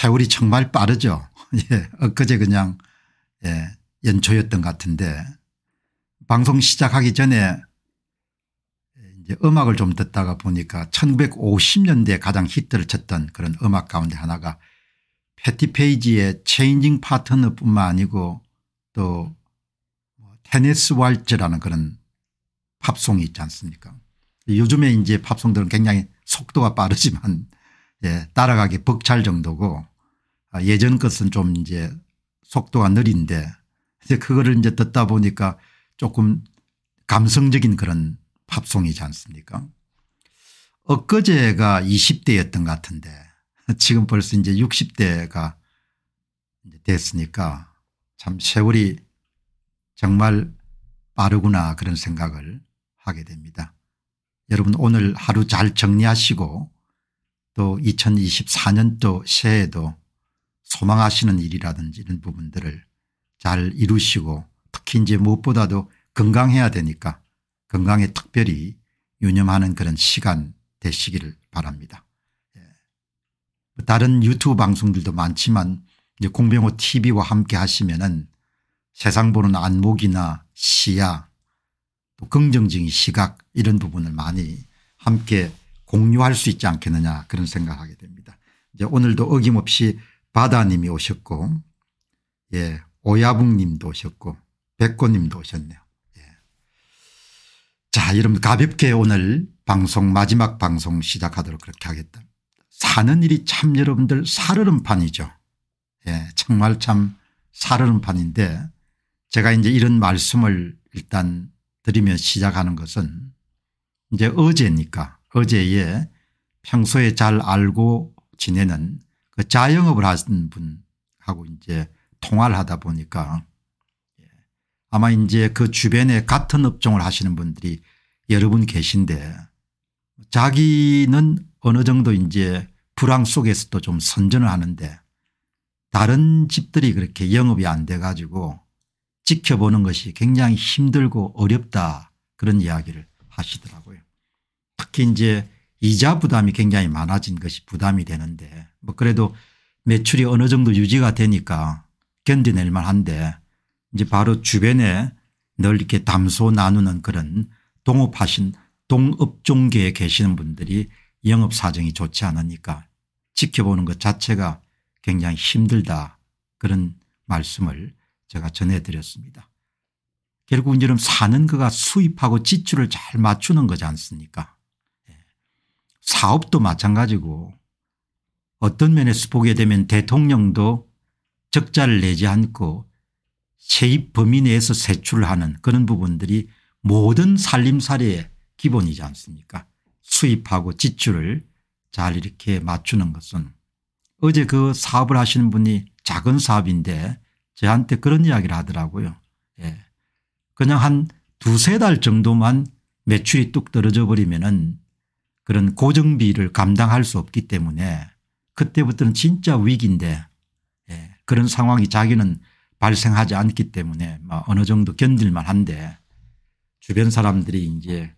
세월이 정말 빠르죠. 예. 엊그제 그냥 예. 연초였던 같은데 방송 시작하기 전에 이제 음악을 좀 듣다가 보니까 1950년대에 가장 히트를 쳤던 그런 음악 가운데 하나가 패티 페이지의 체인징 파트너 뿐만 아니고 또 테네스 왈즈라는 그런 팝송이 있지 않습니까 요즘에 이제 팝송들은 굉장히 속도가 빠르지만 예, 따라가기 벅찰 정도고 아, 예전 것은 좀 이제 속도가 느린데 이제 그거를 이제 듣다 보니까 조금 감성적인 그런 팝송이지 않습니까 엊그제가 20대였던 같은데 지금 벌써 이제 60대가 됐으니까 참 세월이 정말 빠르구나 그런 생각을 하게 됩니다. 여러분 오늘 하루 잘 정리하시고 또 2024년도 새해에도 소망하시는 일이라든지 이런 부분들을 잘 이루시고 특히 이제 무엇보다도 건강해야 되니까 건강에 특별히 유념하는 그런 시간 되시기를 바랍니다. 예. 다른 유튜브 방송들도 많지만 이제 공병호 tv와 함께 하시면은 세상 보는 안목이나 시야 또 긍정적인 시각 이런 부분을 많이 함께 공유할 수 있지 않겠느냐 그런 생각하게 됩니다. 이제 오늘도 어김없이 바다님이 오셨고 예 오야붕님도 오셨고 백고님도 오셨네요. 예. 자 여러분 가볍게 오늘 방송 마지막 방송 시작하도록 그렇게 하겠다. 사는 일이 참 여러분들 살얼음판이죠. 예, 정말 참 살얼음판인데 제가 이제 이런 말씀을 일단 드리며 시작하는 것은 이제 어제니까 어제에 평소에 잘 알고 지내는 그 자영업을 하는 분하고 이제 통화를 하다 보니까 예, 아마 이제 그 주변에 같은 업종을 하시는 분들이 여러 분 계신데 자기는 어느 정도 이제 불황 속에서도 좀 선전을 하는데 다른 집들이 그렇게 영업이 안 돼 가지고 지켜보는 것이 굉장히 힘들고 어렵다 그런 이야기를 하시더라고요. 특히 이제 이자 부담이 굉장히 많아진 것이 부담이 되는데 뭐 그래도 매출이 어느 정도 유지가 되니까 견뎌낼 만한데 이제 바로 주변에 늘 이렇게 담소 나누는 그런 동업하신 동업종계에 계시는 분들이 영업 사정이 좋지 않으니까 지켜보는 것 자체가 굉장히 힘들다 그런 말씀을 제가 전해드렸습니다. 결국은 이런 사는 그가 수입하고 지출을 잘 맞추는 거지 않습니까 사업도 마찬가지고 어떤 면에서 보게 되면 대통령도 적자를 내지 않고 세입 범위 내에서 세출을 하는 그런 부분들이 모든 살림살이의 기본이지 않습니까 수입하고 지출을 잘 이렇게 맞추는 것은 어제 그 사업을 하시는 분이 작은 사업인데 저한테 그런 이야기를 하더라고요. 예. 그냥 한 두세 달 정도만 매출이 뚝 떨어져 버리면 은 그런 고정비를 감당할 수 없기 때문에 그때부터는 진짜 위기인데 예, 그런 상황이 자기는 발생하지 않기 때문에 뭐 어느 정도 견딜만 한데 주변 사람들이 이제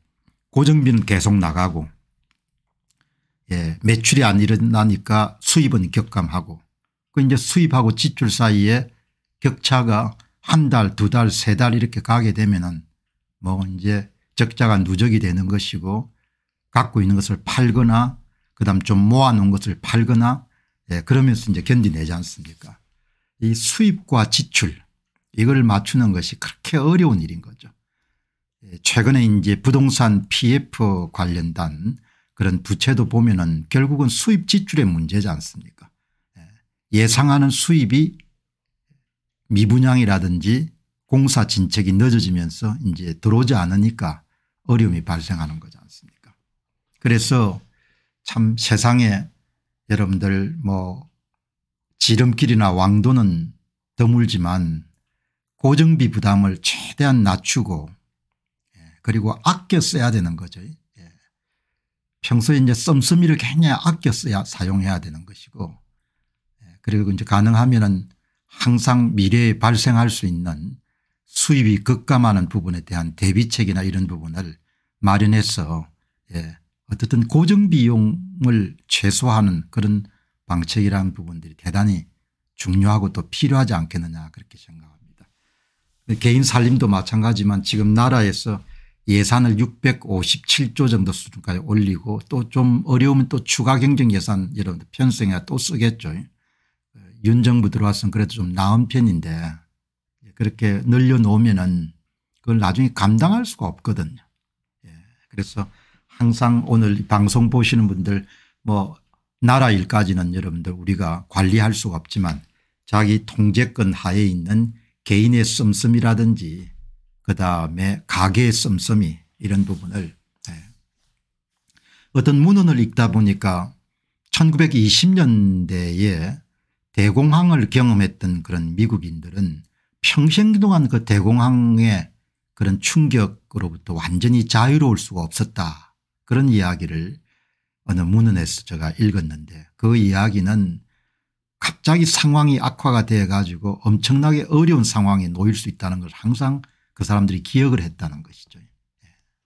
고정비는 계속 나가고 예, 매출이 안 일어나니까 수입은 격감하고 그 이제 수입하고 지출 사이에 격차가 한 달, 두 달, 세 달 이렇게 가게 되면은 뭐 이제 적자가 누적이 되는 것이고 갖고 있는 것을 팔거나 그다음 좀 모아놓은 것을 팔거나 예, 그러면서 이제 견디내지 않습니까 이 수입과 지출 이걸 맞추는 것이 그렇게 어려운 일인 거죠. 예, 최근에 이제 부동산 pf 관련된 그런 부채도 보면은 결국은 수입 지출의 문제지 않습니까 예, 예상하는 수입이 미분양이라든지 공사 진척이 늦어지면서 이제 들어오지 않으니까 어려움이 발생하는 거지 않습니까 그래서 참 세상에 여러분들 뭐 지름길이나 왕도는 드물지만 고정비 부담을 최대한 낮추고 예, 그리고 아껴 써야 되는 거죠. 예. 평소에 이제 썸썸이를 굉장히 아껴 써야 사용해야 되는 것이고 예, 그리고 이제 가능하면은 항상 미래에 발생할 수 있는 수입이 급감하는 부분에 대한 대비책이나 이런 부분을 마련해서 예, 어쨌든 고정비용을 최소화하는 그런 방책이라는 부분들이 대단히 중요하고 또 필요하지 않겠느냐 그렇게 생각합니다. 개인 살림도 마찬가지만 지 지금 나라에서 예산을 657조 정도 수준까지 올리고 또 좀 어려우면 또 추가 경정 예산 여러분들 편성해야 또 쓰겠죠. 윤 정부 들어왔으면 그래도 좀 나은 편인데 그렇게 늘려놓으면 그걸 나중에 감당할 수가 없거든요. 예, 그래서 항상 오늘 방송 보시는 분들 뭐 나라 일까지는 여러분들 우리가 관리할 수가 없지만 자기 통제권 하에 있는 개인의 씀씀이라든지 그다음에 가게의 씀씀이 이런 부분을 네. 어떤 문헌을 읽다 보니까 1920년대에 대공황을 경험했던 그런 미국인들은 평생 동안 그 대공황의 그런 충격으로부터 완전히 자유로울 수가 없었다 그런 이야기를 어느 문헌에서 제가 읽었는데 그 이야기는 갑자기 상황이 악화가 되어 가지고 엄청나게 어려운 상황에 놓일 수 있다는 걸 항상 그 사람들이 기억을 했다는 것이죠.